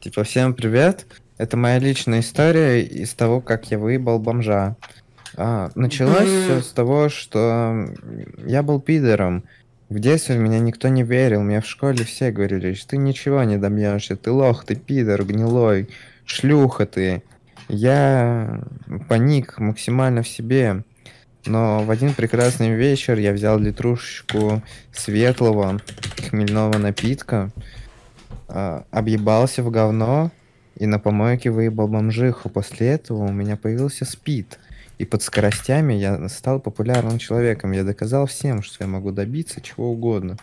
Типа, всем привет. Это моя личная история из того, как я выебал бомжа. А, началось все с того, что я был пидором. В детстве в меня никто не верил, мне в школе все говорили, что ты ничего не добьешься, ты лох, ты пидор, гнилой, шлюха ты. Я паник максимально в себе, но в один прекрасный вечер я взял литрушечку светлого хмельного напитка, а, объебался в говно и на помойке выебал бомжиху. После этого у меня появился спид. И под скоростями я стал популярным человеком. Я доказал всем, что я могу добиться чего угодно.